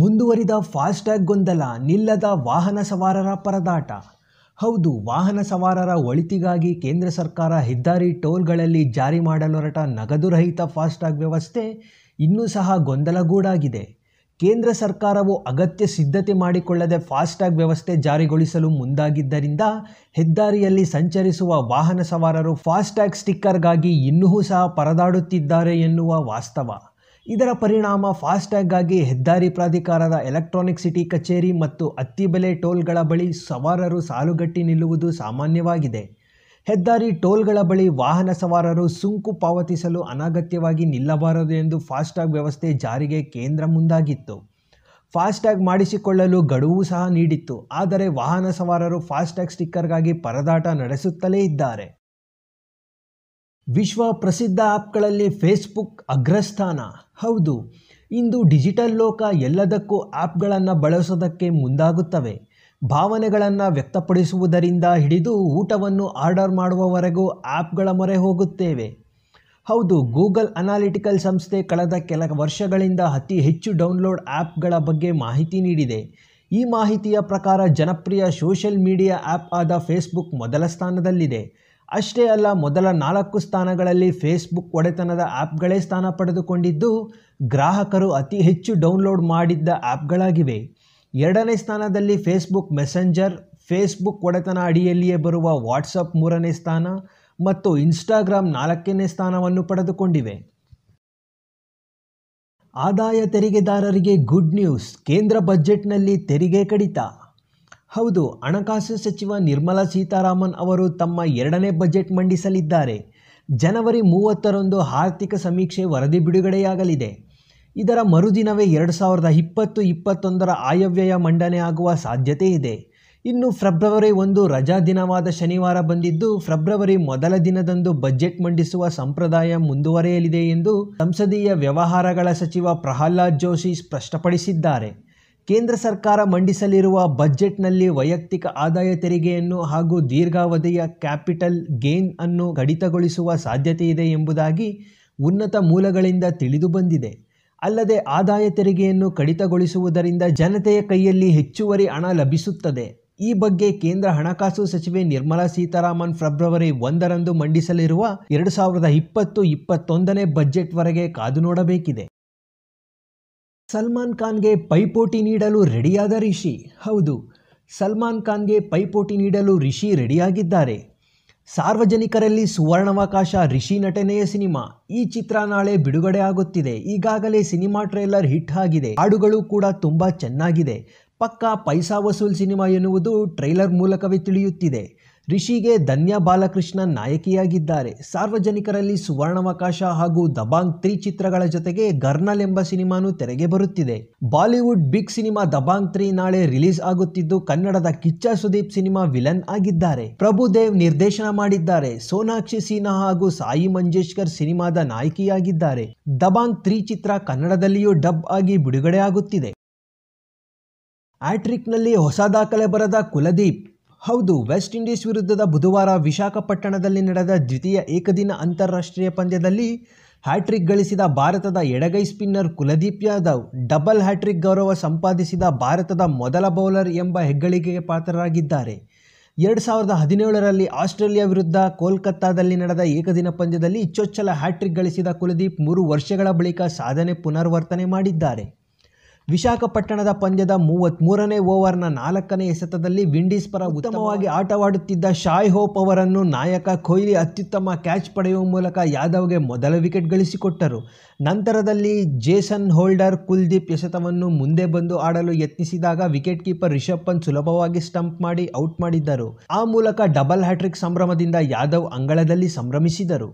ಮುಂದುವರಿದ ಫಾಸ್ಟ್ಯಾಗ್ ಗೊಂದಲ ನಿಲ್ಲದ ವಾಹನ ಸವಾರರ ಪರದಾಟ ಹೌದು ವಾಹನ ಸವಾರರ ಒಳಿತಿಗಾಗಿ ಕೇಂದ್ರ ಸರ್ಕಾರ ಹೆದ್ದಾರಿ ಟೋಲ್ಗಳಲ್ಲಿ ಜಾರಿ ಮಾಡಲೊರಟ ನಗದು ರಹಿತ ಫಾಸ್ಟ್ಯಾಗ್ ವ್ಯವಸ್ಥೆ ಇನ್ನೂ ಸಹ ಗೊಂದಲಗೂಡಾಗಿದೆ ಕೇಂದ್ರ ಸರ್ಕಾರವು ಅಗತ್ಯ ಸಿದ್ಧತೆ ಮಾಡಿಕೊಳ್ಳದೆ ಫಾಸ್ಟ್ಯಾಗ್ ವ್ಯವಸ್ಥೆ ಜಾರಿಗೊಳಿಸಲು ಮುಂದಾಗಿದ್ದರಿಂದ ಹೆದ್ದಾರಿಯಲ್ಲಿ ಸಂಚರಿಸುವ ವಾಹನ ಸವಾರರು ಫಾಸ್ಟ್ಯಾಗ್ ಸ್ಟಿಕ್ಕರ್ಗಾಗಿ ಇನ್ನೂ ಸಹ ಪರದಾಡುತ್ತಿದ್ದಾರೆ ಎನ್ನುವ ವಾಸ್ತವ ಇದರ ಪರಿಣಾಮ ಫಾಸ್ಟ್ಯಾಗ್ಗಾಗಿ ಹೆದ್ದಾರಿ ಪ್ರಾಧಿಕಾರದ ಎಲೆಕ್ಟ್ರಾನಿಕ್ ಸಿಟಿ ಕಚೇರಿ ಮತ್ತು ಅತ್ತಿಬೆಲೆ ಟೋಲ್ಗಳ ಬಳಿ ಸವಾರರು ಸಾಲುಗಟ್ಟಿ ನಿಲ್ಲುವುದು ಸಾಮಾನ್ಯವಾಗಿದೆ ಹೆದ್ದಾರಿ ಟೋಲ್ಗಳ ಬಳಿ ವಾಹನ ಸವಾರರು ಸುಂಕು ಪಾವತಿಸಲು ಅನಗತ್ಯವಾಗಿ ನಿಲ್ಲಬಾರದು ಎಂದು ಫಾಸ್ಟ್ಯಾಗ್ ವ್ಯವಸ್ಥೆ ಜಾರಿಗೆ ಕೇಂದ್ರ ಮುಂದಾಗಿತ್ತು ಫಾಸ್ಟ್ಯಾಗ್ ಮಾಡಿಸಿಕೊಳ್ಳಲು ಗಡುವು ಸಹ ನೀಡಿತ್ತು ಆದರೆ ವಾಹನ ಸವಾರರು ಫಾಸ್ಟ್ಯಾಗ್ ಸ್ಟಿಕ್ಕರ್ಗಾಗಿ ಪರದಾಟ ನಡೆಸುತ್ತಲೇ ಇದ್ದಾರೆ ವಿಶ್ವ ಪ್ರಸಿದ್ಧ ಆ್ಯಪ್ಗಳಲ್ಲಿ ಫೇಸ್ಬುಕ್ ಅಗ್ರಸ್ಥಾನ ಹೌದು ಇಂದು ಡಿಜಿಟಲ್ ಲೋಕ ಎಲ್ಲದಕ್ಕೂ ಆ್ಯಪ್ಗಳನ್ನು ಬಳಸೋದಕ್ಕೆ ಮುಂದಾಗುತ್ತವೆ ಭಾವನೆಗಳನ್ನು ವ್ಯಕ್ತಪಡಿಸುವುದರಿಂದ ಹಿಡಿದು ಊಟವನ್ನು ಆರ್ಡರ್ ಮಾಡುವವರೆಗೂ ಆ್ಯಪ್ಗಳ ಮೊರೆ ಹೋಗುತ್ತೇವೆ ಹೌದು ಗೂಗಲ್ ಅನಾಲಿಟಿಕಲ್ ಸಂಸ್ಥೆ ಕಳೆದ ಕೆಲ ವರ್ಷಗಳಿಂದ ಅತಿ ಹೆಚ್ಚು ಡೌನ್ಲೋಡ್ ಆ್ಯಪ್ಗಳ ಬಗ್ಗೆ ಮಾಹಿತಿ ನೀಡಿದೆ ಈ ಮಾಹಿತಿಯ ಪ್ರಕಾರ ಜನಪ್ರಿಯ ಸೋಷಿಯಲ್ ಮೀಡಿಯಾ ಆ್ಯಪ್ ಆದ ಫೇಸ್ಬುಕ್ ಮೊದಲ ಸ್ಥಾನದಲ್ಲಿದೆ ಅಷ್ಟೇ ಅಲ್ಲ ಮೊದಲ ನಾಲ್ಕು ಸ್ಥಾನಗಳಲ್ಲಿ ಫೇಸ್ಬುಕ್ ಒಡೆತನದ ಆ್ಯಪ್ಗಳೇ ಸ್ಥಾನ ಪಡೆದುಕೊಂಡಿದ್ದು ಗ್ರಾಹಕರು ಅತಿ ಹೆಚ್ಚು ಡೌನ್ಲೋಡ್ ಮಾಡಿದ್ದ ಆ್ಯಪ್ಗಳಾಗಿವೆ ಎರಡನೇ ಸ್ಥಾನದಲ್ಲಿ ಫೇಸ್ಬುಕ್ ಮೆಸೆಂಜರ್ ಫೇಸ್ಬುಕ್ ಒಡೆತನ ಅಡಿಯಲ್ಲಿಯೇ ಬರುವ ವಾಟ್ಸಪ್ ಮೂರನೇ ಸ್ಥಾನ ಮತ್ತು ಇನ್ಸ್ಟಾಗ್ರಾಮ್ ನಾಲ್ಕನೇ ಸ್ಥಾನವನ್ನು ಪಡೆದುಕೊಂಡಿವೆ ಆದಾಯ ತೆರಿಗೆದಾರರಿಗೆ ಗುಡ್ ನ್ಯೂಸ್ ಕೇಂದ್ರ ಬಜೆಟ್ನಲ್ಲಿ ತೆರಿಗೆ ಕಡಿತ ಹೌದು ಹಣಕಾಸು ಸಚಿವ ನಿರ್ಮಲಾ ಸೀತಾರಾಮನ್ ಅವರು ತಮ್ಮ ಎರಡನೇ ಬಜೆಟ್ ಮಂಡಿಸಲಿದ್ದಾರೆ ಜನವರಿ ಮೂವತ್ತರಂದು ಆರ್ಥಿಕ ಸಮೀಕ್ಷೆ ವರದಿ ಬಿಡುಗಡೆಯಾಗಲಿದೆ ಇದರ ಮರುದಿನವೇ ಎರಡು ಸಾವಿರದ ಇಪ್ಪತ್ತು ಇಪ್ಪತ್ತೊಂದರ ಆಯವ್ಯಯ ಮಂಡನೆ ಆಗುವ ಸಾಧ್ಯತೆ ಇದೆ ಇನ್ನು ಫೆಬ್ರವರಿ ಒಂದು ರಜಾ ದಿನವಾದ ಶನಿವಾರ ಬಂದಿದ್ದು ಫೆಬ್ರವರಿ ಮೊದಲ ದಿನದಂದು ಬಜೆಟ್ ಮಂಡಿಸುವ ಸಂಪ್ರದಾಯ ಮುಂದುವರೆಯಲಿದೆ ಎಂದು ಸಂಸದೀಯ ವ್ಯವಹಾರಗಳ ಸಚಿವ ಪ್ರಹ್ಲಾದ್ ಜೋಶಿ ಸ್ಪಷ್ಟಪಡಿಸಿದ್ದಾರೆ ಕೇಂದ್ರ ಸರ್ಕಾರ ಮಂಡಿಸಲಿರುವ ಬಜೆಟ್ನಲ್ಲಿ ವೈಯಕ್ತಿಕ ಆದಾಯ ತೆರಿಗೆಯನ್ನು ಹಾಗೂ ದೀರ್ಘಾವಧಿಯ ಕ್ಯಾಪಿಟಲ್ ಗೇನ್ ಅನ್ನು ಕಡಿತಗೊಳಿಸುವ ಇದೆ ಎಂಬುದಾಗಿ ಉನ್ನತ ಮೂಲಗಳಿಂದ ತಿಳಿದುಬಂದಿದೆ ಅಲ್ಲದೆ ಆದಾಯ ತೆರಿಗೆಯನ್ನು ಕಡಿತಗೊಳಿಸುವುದರಿಂದ ಜನತೆಯ ಕೈಯಲ್ಲಿ ಹೆಚ್ಚುವರಿ ಹಣ ಲಭಿಸುತ್ತದೆ ಈ ಬಗ್ಗೆ ಕೇಂದ್ರ ಹಣಕಾಸು ಸಚಿವೆ ನಿರ್ಮಲಾ ಸೀತಾರಾಮನ್ ಫೆಬ್ರವರಿ ಒಂದರಂದು ಮಂಡಿಸಲಿರುವ ಎರಡು ಸಾವಿರದ ಇಪ್ಪತ್ತು ಇಪ್ಪತ್ತೊಂದನೇ ಬಜೆಟ್ವರೆಗೆ ಕಾದು ನೋಡಬೇಕಿದೆ ಸಲ್ಮಾನ್ ಖಾನ್ಗೆ ಪೈಪೋಟಿ ನೀಡಲು ರೆಡಿಯಾದ ರಿಷಿ ಹೌದು ಸಲ್ಮಾನ್ ಖಾನ್ಗೆ ಪೈಪೋಟಿ ನೀಡಲು ರಿಷಿ ರೆಡಿಯಾಗಿದ್ದಾರೆ ಸಾರ್ವಜನಿಕರಲ್ಲಿ ಸುವರ್ಣಾವಕಾಶ ರಿಷಿ ನಟನೆಯ ಸಿನಿಮಾ ಈ ಚಿತ್ರ ನಾಳೆ ಬಿಡುಗಡೆ ಆಗುತ್ತಿದೆ ಈಗಾಗಲೇ ಸಿನಿಮಾ ಟ್ರೇಲರ್ ಹಿಟ್ ಆಗಿದೆ ಹಾಡುಗಳು ಕೂಡ ತುಂಬ ಚೆನ್ನಾಗಿದೆ ಪಕ್ಕಾ ಪೈಸಾ ವಸೂಲ್ ಸಿನಿಮಾ ಎನ್ನುವುದು ಟ್ರೈಲರ್ ಮೂಲಕವೇ ತಿಳಿಯುತ್ತಿದೆ ರಿಷಿಗೆ ಧನ್ಯ ಬಾಲಕೃಷ್ಣನ್ ನಾಯಕಿಯಾಗಿದ್ದಾರೆ ಸಾರ್ವಜನಿಕರಲ್ಲಿ ಸುವರ್ಣಾವಕಾಶ ಹಾಗೂ ದಬಾಂಗ್ ತ್ರೀ ಚಿತ್ರಗಳ ಜೊತೆಗೆ ಗರ್ನಲ್ ಎಂಬ ಸಿನಿಮಾನೂ ತೆರೆಗೆ ಬರುತ್ತಿದೆ Bollywood big cinema Dabangg three ನಾಳೆ ರಿಲೀಸ್ ಆಗುತ್ತಿದ್ದು ಕನ್ನಡದ ಕಿಚ್ಚ ಸುದೀಪ್ ಸಿನಿಮಾ ವಿಲನ್ ಆಗಿದ್ದಾರೆ ಪ್ರಭುದೇವ್ ನಿರ್ದೇಶನ ಮಾಡಿದ್ದಾರೆ ಸೋನಾಕ್ಷಿ ಸಿನ್ಹಾ ಹಾಗೂ ಸಾಯಿ ಮಂಜೇಶ್ಕರ್ ಸಿನಿಮಾದ ನಾಯಕಿಯಾಗಿದ್ದಾರೆ ದಬಾಂಗ್ ತ್ರೀ ಚಿತ್ರ ಕನ್ನಡದಲ್ಲಿಯೂ ಡಬ್ ಆಗಿ ಬಿಡುಗಡೆ ಆಗುತ್ತಿದೆ ಆಟ್ರಿಕ್ನಲ್ಲಿ ಹೊಸ ದಾಖಲೆ ಬರೆದ ಕುಲದೀಪ್ ಹೌದು ವೆಸ್ಟ್ ಇಂಡೀಸ್ ವಿರುದ್ಧದ ಬುಧವಾರ ವಿಶಾಖಪಟ್ಟಣದಲ್ಲಿ ನಡೆದ ದ್ವಿತೀಯ ಏಕದಿನ ಅಂತಾರಾಷ್ಟ್ರೀಯ ಪಂದ್ಯದಲ್ಲಿ ಹ್ಯಾಟ್ರಿಕ್ ಗಳಿಸಿದ ಭಾರತದ ಎಡಗೈ spinner Kuldeep Yadav double hat trick ಗೌರವ ಸಂಪಾದಿಸಿದ ಭಾರತದ ಮೊದಲ ಬೌಲರ್ ಎಂಬ ಹೆಗ್ಗಳಿಕೆಗೆ ಪಾತ್ರರಾಗಿದ್ದಾರೆ ಎರಡು ಸಾವಿರದ ಹದಿನೇಳರಲ್ಲಿ ಆಸ್ಟ್ರೇಲಿಯಾ ವಿರುದ್ಧ ಕೋಲ್ಕತ್ತಾದಲ್ಲಿ ನಡೆದ ಏಕದಿನ ಪಂದ್ಯದಲ್ಲಿ ಚೊಚ್ಚಲ ಹ್ಯಾಟ್ರಿಕ್ ಗಳಿಸಿದ ಕುಲದೀಪ್ ಮೂರು ವರ್ಷಗಳ ಬಳಿಕ ಸಾಧನೆ ಪುನರ್ವರ್ತನೆ ಮಾಡಿದ್ದಾರೆ ವಿಶಾಖಪಟ್ಟಣದ ಪಂದ್ಯದ ಮೂರನೇ ಓವರ್ನ ನಾಲ್ಕನೇ ಎಸೆತದಲ್ಲಿ ವಿಂಡೀಸ್ ಪರ ಉತ್ತಮವಾಗಿ ಆಟವಾಡುತ್ತಿದ್ದ ಶಾಯ್ ಹೋಪ್ ಅವರನ್ನು ನಾಯಕ ಕೊಹ್ಲಿ ಅತ್ಯುತ್ತಮ ಕ್ಯಾಚ್ ಪಡೆಯುವ ಮೂಲಕ ಯಾದವ್ಗೆ ಮೊದಲ ವಿಕೆಟ್ ಗಳಿಸಿಕೊಟ್ಟರು ನಂತರದಲ್ಲಿ ಜೇಸನ್ ಹೋಲ್ಡರ್ ಕುಲ್ದೀಪ್ ಎಸೆತವನ್ನು ಮುಂದೆ ಬಂದು ಆಡಲು ಯತ್ನಿಸಿದಾಗ ವಿಕೆಟ್ ಕೀಪರ್ ರಿಷಬ್ ಪಂತ್ ಸುಲಭವಾಗಿ ಸ್ಟಂಪ್ ಮಾಡಿ ಔಟ್ ಮಾಡಿದ್ದರು ಆ ಮೂಲಕ ಡಬಲ್ ಹ್ಯಾಟ್ರಿಕ್ ಸಂಭ್ರಮದಿಂದ ಯಾದವ್ ಅಂಗಳದಲ್ಲಿ ಸಂಭ್ರಮಿಸಿದರು